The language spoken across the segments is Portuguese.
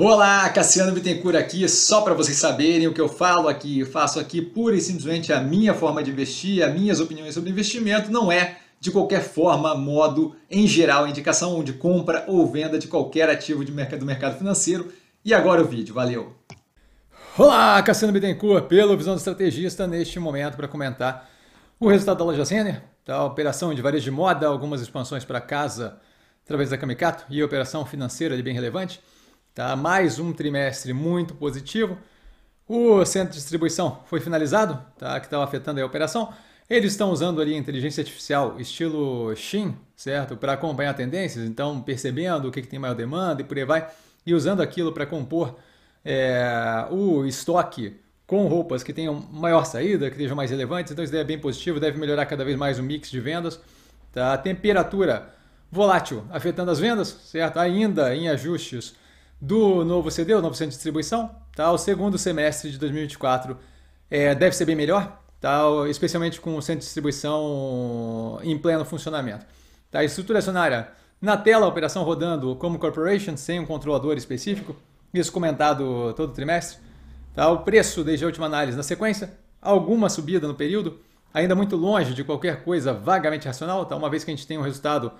Olá, Cassiano Bittencourt aqui, só para vocês saberem o que eu falo aqui, eu faço aqui pura e simplesmente a minha forma de investir, as minhas opiniões sobre investimento, não é de qualquer forma, modo, em geral, indicação de compra ou venda de qualquer ativo de mercado, do mercado financeiro. E agora o vídeo, valeu! Olá, Cassiano Bittencourt, pelo Visão do Estrategista, neste momento para comentar o resultado da loja Senner, da operação de varejo de moda, algumas expansões para casa através da Camicato e operação financeira de bem relevante. Tá? Mais um trimestre muito positivo. O centro de distribuição foi finalizado, tá? que estava afetando a operação. Eles estão usando ali inteligência artificial estilo Shin, certo? Para acompanhar tendências, então percebendo o que, que, tem maior demanda e por aí vai, e usando aquilo para compor é, o estoque com roupas que tenham maior saída, que sejam mais relevantes. Então isso é bem positivo, deve melhorar cada vez mais o mix de vendas. Tá? temperatura volátil afetando as vendas, certo? Ainda em ajustes do novo CD, o novo centro de distribuição. Tá? O segundo semestre de 2024 é, deve ser bem melhor, tá? especialmente com o centro de distribuição em pleno funcionamento. Tá? Estrutura acionária na tela, a operação rodando como corporation, sem um controlador específico, isso comentado todo trimestre. Tá? O preço, desde a última análise, na sequência, alguma subida no período, ainda muito longe de qualquer coisa vagamente racional, tá? uma vez que a gente tem um resultado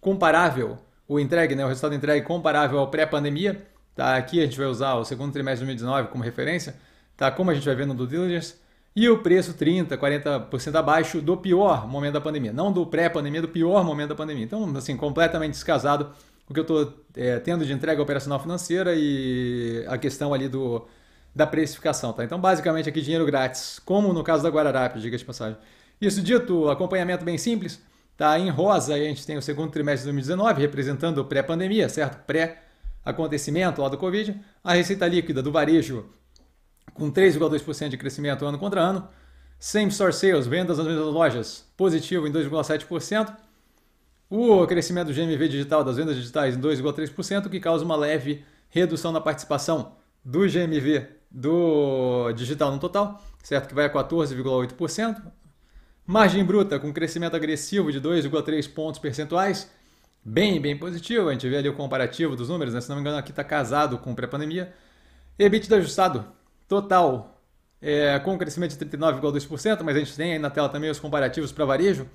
comparável o entregue, né, o resultado entregue comparável ao pré-pandemia. Tá? Aqui a gente vai usar o segundo trimestre de 2019 como referência, tá? como a gente vai ver no due diligence. E o preço 30%, 40% abaixo do pior momento da pandemia. Não do pré-pandemia, do pior momento da pandemia. Então, assim, completamente descasado o que eu estou é, tendo de entrega operacional financeira e a questão ali do, da precificação. Tá? Então, basicamente, aqui dinheiro grátis, como no caso da Guararapes, diga de passagem. Isso dito, acompanhamento bem simples. Tá em rosa, a gente tem o segundo trimestre de 2019, representando o pré-pandemia, certo? Pré-acontecimento lá do Covid. A receita líquida do varejo com 3,2% de crescimento ano contra ano. Same store sales, vendas nas mesmas lojas, positivo em 2,7%. O crescimento do GMV digital das vendas digitais em 2,3%, que causa uma leve redução na participação do GMV do digital no total, certo? Que vai a 14,8%. Margem bruta com crescimento agressivo de 2,3 pontos percentuais, bem, bem positivo. A gente vê ali o comparativo dos números, né? se não me engano, aqui está casado com pré-pandemia. EBITDA ajustado total é, com crescimento de 39,2%, mas a gente tem aí na tela também os comparativos para varejo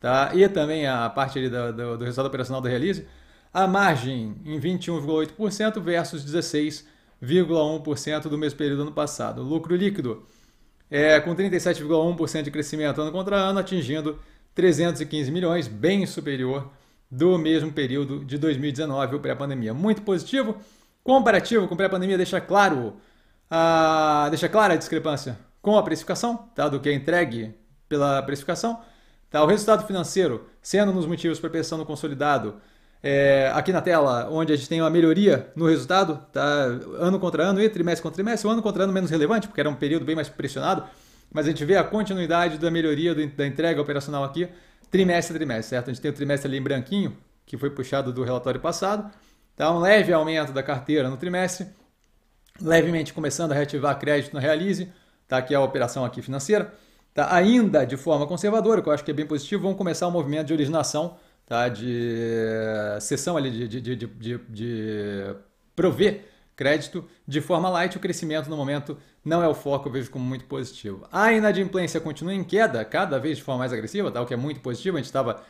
tá? e também a parte do, do, do resultado operacional da Realize. A margem em 21,8% versus 16,1% do mesmo período do ano passado. Lucro líquido é, com 37,1% de crescimento ano contra ano, atingindo 315 milhões, bem superior do mesmo período de 2019, o pré-pandemia. Muito positivo. Comparativo com pré-pandemia deixa claro a, deixa clara a discrepância com a precificação, tá? do que é entregue pela precificação. Tá? O resultado financeiro, sendo nos motivos para pressão no consolidado, é, aqui na tela, onde a gente tem uma melhoria no resultado, tá? ano contra ano e trimestre contra trimestre, o ano contra ano menos relevante, porque era um período bem mais pressionado, mas a gente vê a continuidade da melhoria do, da entrega operacional aqui, trimestre a trimestre, certo? A gente tem o trimestre ali em branquinho, que foi puxado do relatório passado, tá? um leve aumento da carteira no trimestre, levemente começando a reativar crédito na Realize, tá? que é a operação aqui financeira, tá? ainda de forma conservadora, que eu acho que é bem positivo, vão começar o um movimento de originação tá? de eh, sessão ali de, de, de, de, prover crédito de forma light, o crescimento no momento não é o foco, eu vejo como muito positivo. A inadimplência continua em queda, cada vez de forma mais agressiva, tá? o que é muito positivo, a gente estava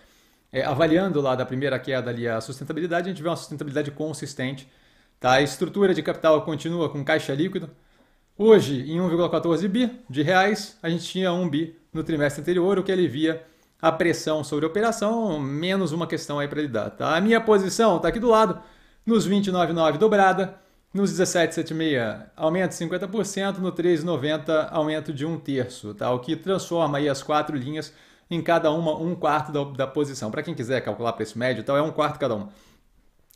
é, eh, avaliando lá da primeira queda ali a sustentabilidade, a gente vê uma sustentabilidade consistente, tá? a estrutura de capital continua com caixa líquido, Hoje, em 1,14 bi de reais, a gente tinha 1 bi no trimestre anterior, o que alivia a pressão sobre a operação, menos uma questão aí para lidar. Tá? A minha posição está aqui do lado, nos 29,9 dobrada, nos 17,76 aumento de 50%, no 3,90 aumento de um terço, tá? o que transforma aí as quatro linhas em cada uma um quarto da, da posição. Para quem quiser calcular preço médio e tal, é um quarto cada uma.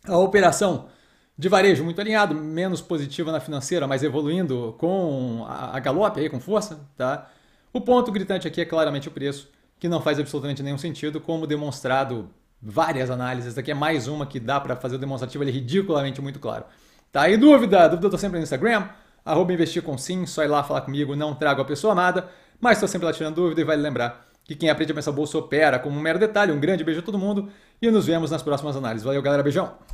A operação de varejo muito alinhado, menos positiva na financeira, mas evoluindo com a, a galope aí, com força, tá? O ponto gritante aqui é claramente o preço que não faz absolutamente nenhum sentido, como demonstrado várias análises. Aqui é mais uma que dá para fazer o demonstrativo ele é ridiculamente muito claro. Tá aí dúvida? Dúvida eu tô sempre no Instagram, arroba investir com sim, só ir lá falar comigo, não trago a pessoa amada, mas estou sempre lá tirando dúvida e vale lembrar que quem aprende a pensar bolsa opera como um mero detalhe. Um grande beijo a todo mundo e nos vemos nas próximas análises. Valeu, galera, beijão!